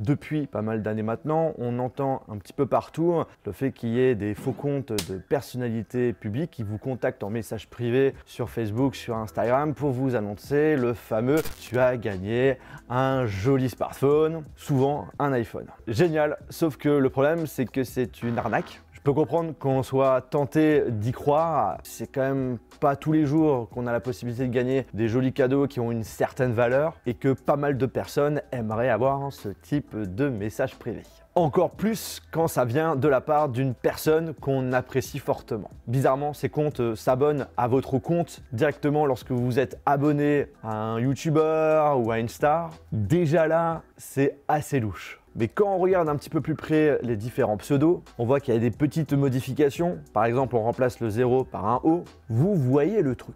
depuis pas mal d'années maintenant, on entend un petit peu partout le fait qu'il y ait des faux comptes de personnalités publiques qui vous contactent en message privé sur Facebook, sur Instagram pour vous annoncer le fameux tu as gagné un joli smartphone, souvent un iPhone. Génial, sauf que le problème c'est que c'est une arnaque je peux comprendre qu'on soit tenté d'y croire. C'est quand même pas tous les jours qu'on a la possibilité de gagner des jolis cadeaux qui ont une certaine valeur et que pas mal de personnes aimeraient avoir ce type de message privé encore plus quand ça vient de la part d'une personne qu'on apprécie fortement. Bizarrement, ces comptes s'abonnent à votre compte directement lorsque vous êtes abonné à un YouTuber ou à une star. Déjà là, c'est assez louche. Mais quand on regarde un petit peu plus près les différents pseudos, on voit qu'il y a des petites modifications. Par exemple, on remplace le 0 par un O. Vous voyez le truc.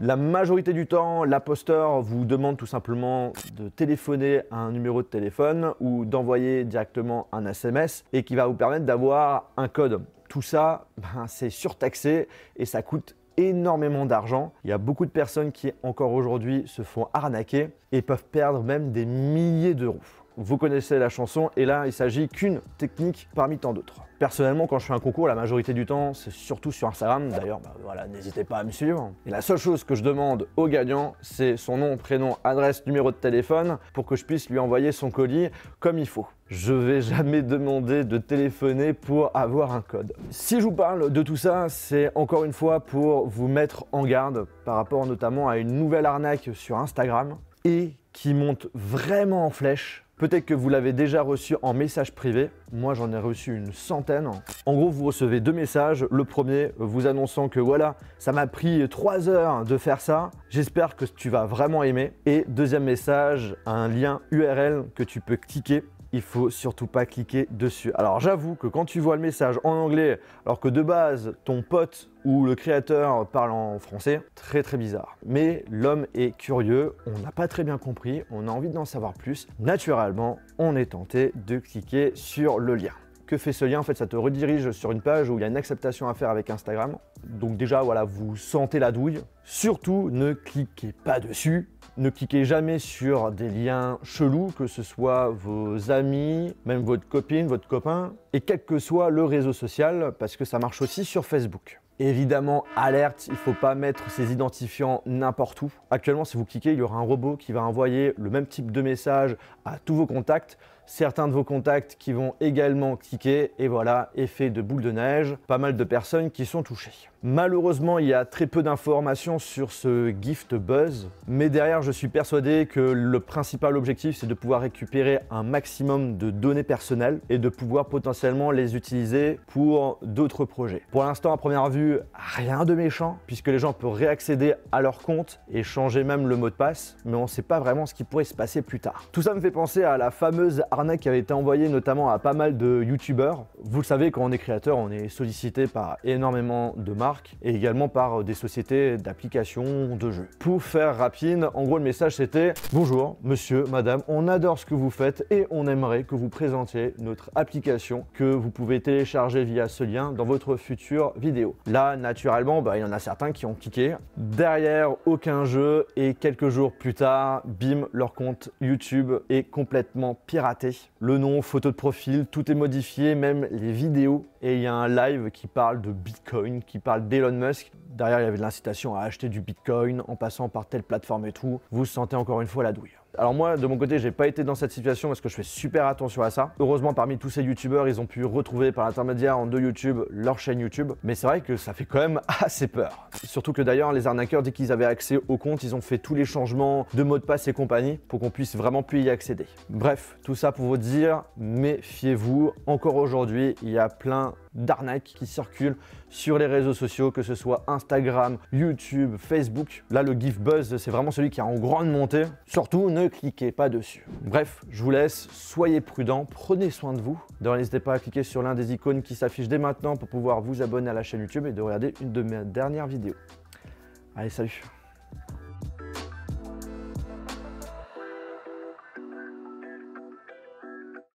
La majorité du temps, l'imposteur vous demande tout simplement de téléphoner à un numéro de téléphone ou d'envoyer directement un SMS et qui va vous permettre d'avoir un code. Tout ça, ben, c'est surtaxé et ça coûte énormément d'argent. Il y a beaucoup de personnes qui encore aujourd'hui se font arnaquer et peuvent perdre même des milliers d'euros vous connaissez la chanson, et là, il s'agit qu'une technique parmi tant d'autres. Personnellement, quand je fais un concours, la majorité du temps, c'est surtout sur Instagram. D'ailleurs, bah voilà, n'hésitez pas à me suivre. Et la seule chose que je demande au gagnant, c'est son nom, prénom, adresse, numéro de téléphone, pour que je puisse lui envoyer son colis comme il faut. Je vais jamais demander de téléphoner pour avoir un code. Si je vous parle de tout ça, c'est encore une fois pour vous mettre en garde par rapport notamment à une nouvelle arnaque sur Instagram et qui monte vraiment en flèche Peut-être que vous l'avez déjà reçu en message privé. Moi, j'en ai reçu une centaine. En gros, vous recevez deux messages. Le premier, vous annonçant que voilà, ça m'a pris trois heures de faire ça. J'espère que tu vas vraiment aimer. Et deuxième message, un lien URL que tu peux cliquer il faut surtout pas cliquer dessus. Alors j'avoue que quand tu vois le message en anglais, alors que de base ton pote ou le créateur parle en français, très très bizarre. Mais l'homme est curieux, on n'a pas très bien compris, on a envie d'en savoir plus. Naturellement, on est tenté de cliquer sur le lien que fait ce lien En fait, ça te redirige sur une page où il y a une acceptation à faire avec Instagram. Donc déjà, voilà, vous sentez la douille. Surtout, ne cliquez pas dessus. Ne cliquez jamais sur des liens chelous, que ce soit vos amis, même votre copine, votre copain, et quel que soit le réseau social, parce que ça marche aussi sur Facebook. Évidemment, alerte, il ne faut pas mettre ses identifiants n'importe où. Actuellement, si vous cliquez, il y aura un robot qui va envoyer le même type de message à tous vos contacts certains de vos contacts qui vont également cliquer et voilà, effet de boule de neige, pas mal de personnes qui sont touchées. Malheureusement, il y a très peu d'informations sur ce gift buzz, mais derrière, je suis persuadé que le principal objectif, c'est de pouvoir récupérer un maximum de données personnelles et de pouvoir potentiellement les utiliser pour d'autres projets. Pour l'instant, à première vue, rien de méchant, puisque les gens peuvent réaccéder à leur compte et changer même le mot de passe, mais on ne sait pas vraiment ce qui pourrait se passer plus tard. Tout ça me fait penser à la fameuse qui avait été envoyé notamment à pas mal de youtubeurs. Vous le savez, quand on est créateur, on est sollicité par énormément de marques et également par euh, des sociétés d'applications de jeux. Pour faire rapide, en gros, le message c'était Bonjour, monsieur, madame, on adore ce que vous faites et on aimerait que vous présentiez notre application que vous pouvez télécharger via ce lien dans votre future vidéo. Là, naturellement, bah, il y en a certains qui ont cliqué. Derrière, aucun jeu et quelques jours plus tard, bim, leur compte YouTube est complètement piraté le nom, photo de profil, tout est modifié, même les vidéos. Et il y a un live qui parle de Bitcoin, qui parle d'Elon Musk. Derrière, il y avait de l'incitation à acheter du Bitcoin en passant par telle plateforme et tout. Vous sentez encore une fois la douille. Alors moi, de mon côté, j'ai pas été dans cette situation parce que je fais super attention à ça. Heureusement, parmi tous ces youtubeurs, ils ont pu retrouver par l'intermédiaire en deux YouTube leur chaîne YouTube. Mais c'est vrai que ça fait quand même assez peur. Surtout que d'ailleurs, les arnaqueurs, dès qu'ils avaient accès au compte, ils ont fait tous les changements de mot de passe et compagnie pour qu'on puisse vraiment plus y accéder. Bref, tout ça pour vous dire, méfiez-vous. Encore aujourd'hui, il y a plein d'arnaque qui circule sur les réseaux sociaux, que ce soit Instagram, YouTube, Facebook. Là, le GIF Buzz, c'est vraiment celui qui a en grande montée. Surtout, ne cliquez pas dessus. Bref, je vous laisse, soyez prudents, prenez soin de vous. n'hésitez pas à cliquer sur l'un des icônes qui s'affiche dès maintenant pour pouvoir vous abonner à la chaîne YouTube et de regarder une de mes dernières vidéos. Allez, salut